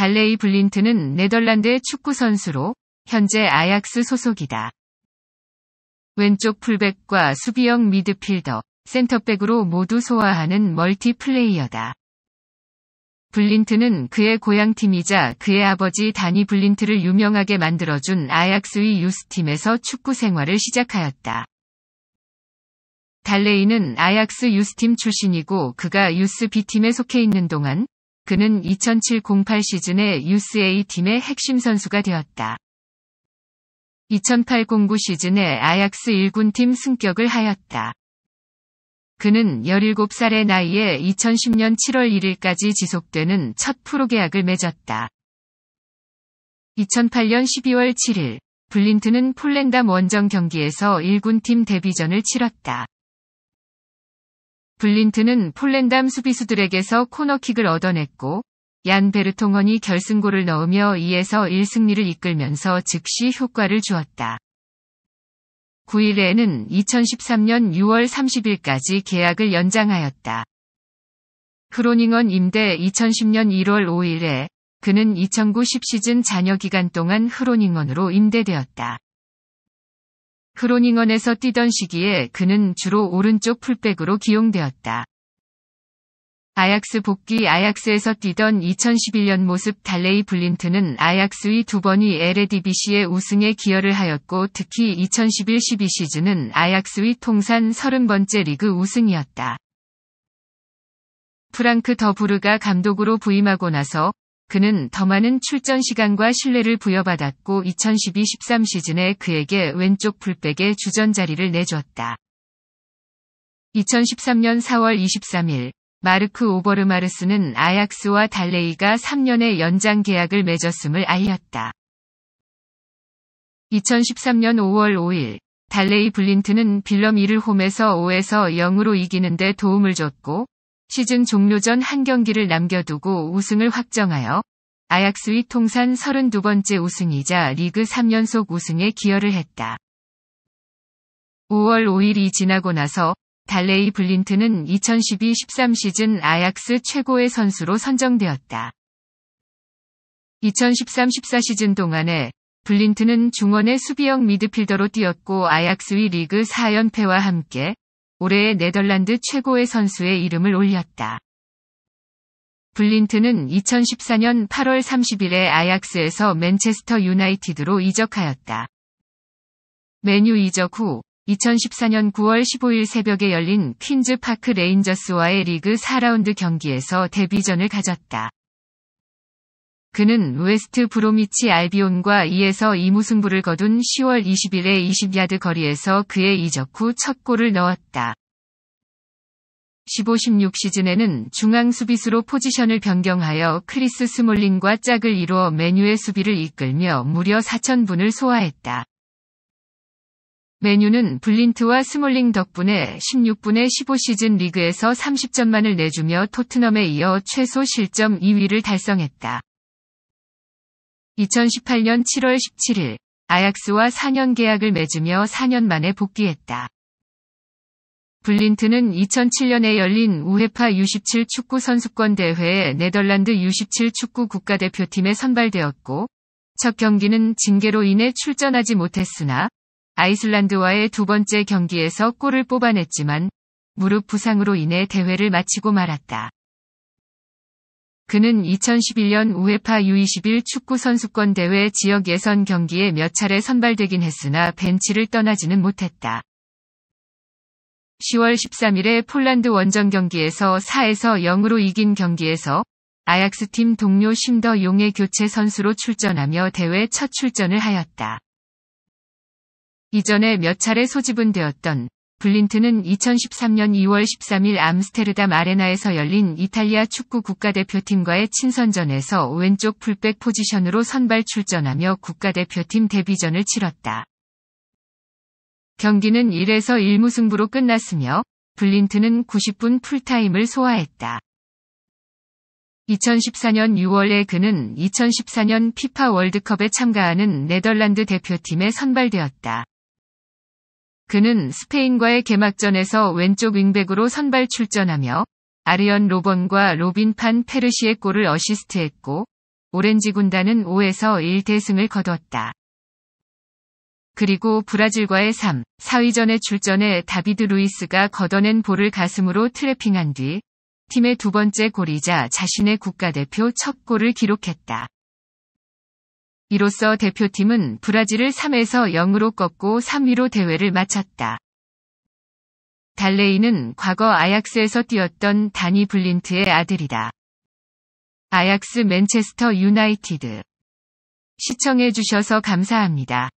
달레이 블린트는 네덜란드의 축구 선수로 현재 아약스 소속이다. 왼쪽 풀백과 수비형 미드필더, 센터백으로 모두 소화하는 멀티플레이어다. 블린트는 그의 고향팀이자 그의 아버지 다니 블린트를 유명하게 만들어준 아약스의 유스팀에서 축구 생활을 시작하였다. 달레이는 아약스 유스팀 출신이고 그가 유스 B팀에 속해 있는 동안 그는 2007-08 시즌에 USA 팀의 핵심 선수가 되었다. 2008-09 시즌에 아약스 1군팀 승격을 하였다. 그는 17살의 나이에 2010년 7월 1일까지 지속되는 첫 프로계약을 맺었다. 2008년 12월 7일, 블린트는 폴렌담 원정 경기에서 1군팀 데뷔전을 치렀다. 블린트는 폴렌담 수비수들에게서 코너킥을 얻어냈고 얀 베르통헌이 결승골을 넣으며 2에서 1승리를 이끌면서 즉시 효과를 주었다. 9일에는 2013년 6월 30일까지 계약을 연장하였다. 크로닝원 임대 2010년 1월 5일에 그는 2009-10 시즌 잔여 기간 동안 크로닝원으로 임대되었다. 크로닝원에서 뛰던 시기에 그는 주로 오른쪽 풀백으로 기용되었다. 아약스 복귀 아약스에서 뛰던 2011년 모습 달레이 블린트는 아약스의 두 번이 LADBC의 우승에 기여를 하였고 특히 2011-12 시즌은 아약스의 통산 30번째 리그 우승이었다. 프랑크 더부르가 감독으로 부임하고 나서 그는 더 많은 출전 시간과 신뢰를 부여받았고 2012-13 시즌에 그에게 왼쪽 풀백의 주전 자리를 내줬다. 2013년 4월 23일 마르크 오버르마르스는 아약스와 달레이가 3년의 연장 계약을 맺었음을 알렸다. 2013년 5월 5일 달레이 블린트는 빌럼 1을 홈에서 5에서 0으로 이기는데 도움을 줬고 시즌 종료 전 한 경기를 남겨두고 우승을 확정하여 아약스위 통산 32번째 우승이자 리그 3연속 우승에 기여를 했다. 5월 5일이 지나고 나서 달레이 블린트는 2012-13 시즌 아약스 최고의 선수로 선정되었다. 2013-14 시즌 동안에 블린트는 중원의 수비형 미드필더로 뛰었고 아약스위 리그 4연패와 함께 올해의 네덜란드 최고의 선수의 이름을 올렸다. 블린트는 2014년 8월 30일에 아약스에서 맨체스터 유나이티드로 이적하였다. 메뉴 이적 후 2014년 9월 15일 새벽에 열린 퀸즈 파크 레인저스와의 리그 4라운드 경기에서 데뷔전을 가졌다. 그는 웨스트 브로미치 알비온과 2에서 2무승부를 거둔 10월 20일에 20야드 거리에서 그의 이적 후 첫 골을 넣었다. 15-16 시즌에는 중앙 수비수로 포지션을 변경하여 크리스 스몰링과 짝을 이루어 메뉴의 수비를 이끌며 무려 4천분을 소화했다. 메뉴는 블린트와 스몰링 덕분에 16분의 15 시즌 리그에서 30점만을 내주며 토트넘에 이어 최소 실점 2위를 달성했다. 2018년 7월 17일 아약스와 4년 계약을 맺으며 4년 만에 복귀했다. 블린트는 2007년에 열린 우헤파 U17 축구 선수권 대회에 네덜란드 U17 축구 국가대표팀에 선발되었고 첫 경기는 징계로 인해 출전하지 못했으나 아이슬란드와의 두 번째 경기에서 골을 뽑아냈지만 무릎 부상으로 인해 대회를 마치고 말았다. 그는 2011년 우에파 U21 축구 선수권 대회 지역 예선 경기에 몇 차례 선발되긴 했으나 벤치를 떠나지는 못했다. 10월 13일에 폴란드 원정 경기에서 4에서 0으로 이긴 경기에서 아약스 팀 동료 심더 용의 교체 선수로 출전하며 대회 첫 출전을 하였다. 이전에 몇 차례 소집은 되었던 블린트는 2013년 2월 13일 암스테르담 아레나에서 열린 이탈리아 축구 국가대표팀과의 친선전에서 왼쪽 풀백 포지션으로 선발 출전하며 국가대표팀 데뷔전을 치렀다. 경기는 1에서 1무승부로 끝났으며 블린트는 90분 풀타임을 소화했다. 2014년 6월에 그는 2014년 피파 월드컵에 참가하는 네덜란드 대표팀에 선발되었다. 그는 스페인과의 개막전에서 왼쪽 윙백으로 선발 출전하며 아리언 로번과 로빈 판 페르시의 골을 어시스트했고 오렌지 군단은 5에서 1대승을 거뒀다. 그리고 브라질과의 3, 4위전에 출전해 다비드 루이스가 걷어낸 볼을 가슴으로 트래핑한 뒤 팀의 두 번째 골이자 자신의 국가대표 첫 골을 기록했다. 이로써 대표팀은 브라질을 3에서 0으로 꺾고 3위로 대회를 마쳤다. 달레이는 과거 아약스에서 뛰었던 다니 블린트의 아들이다. 아약스 맨체스터 유나이티드. 시청해주셔서 감사합니다.